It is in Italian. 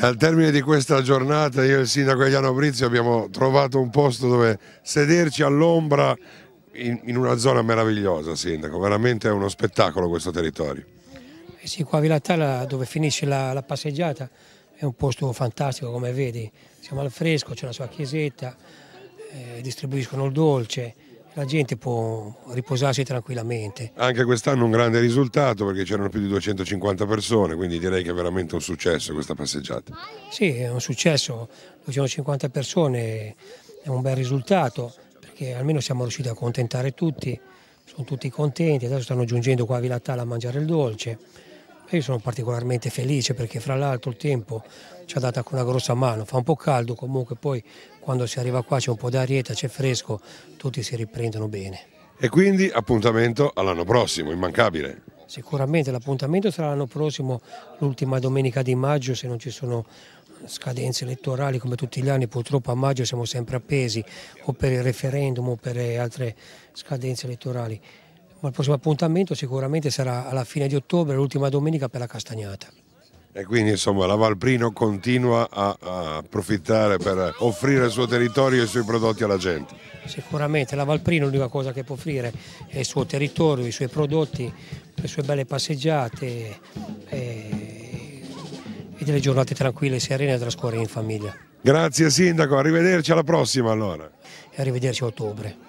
Al termine di questa giornata io e il sindaco Eliano Brizio abbiamo trovato un posto dove sederci all'ombra in, in, una zona meravigliosa, sindaco, veramente è uno spettacolo questo territorio. Eh sì, qua a Vilatella dove finisce la, la passeggiata è un posto fantastico come vedi, siamo al fresco, c'è la sua chiesetta, eh, distribuiscono il dolce, la gente può riposarsi tranquillamente. Anche quest'anno un grande risultato perché c'erano più di 250 persone, quindi direi che è veramente un successo questa passeggiata. Sì, è un successo, 250 persone è un bel risultato perché almeno siamo riusciti a contentare tutti, sono tutti contenti, adesso stanno giungendo qua a Vilatala a mangiare il dolce io sono particolarmente felice perché fra l'altro il tempo ci ha dato anche una grossa mano, fa un po' caldo comunque poi quando si arriva qua c'è un po' d'arieta, c'è fresco, tutti si riprendono bene. E quindi appuntamento all'anno prossimo, immancabile. Sicuramente l'appuntamento sarà l'anno prossimo, l'ultima domenica di maggio se non ci sono scadenze elettorali come tutti gli anni, purtroppo a maggio siamo sempre appesi o per il referendum o per altre scadenze elettorali ma il prossimo appuntamento sicuramente sarà alla fine di ottobre, l'ultima domenica per la Castagnata. E quindi insomma la Valprino continua a, a, approfittare per offrire il suo territorio e i suoi prodotti alla gente. Sicuramente la Valprino l'unica cosa che può offrire è il suo territorio, i suoi prodotti, le sue belle passeggiate e, e delle giornate tranquille e serene da trascorrere in famiglia. Grazie Sindaco, arrivederci alla prossima allora. E arrivederci a ottobre.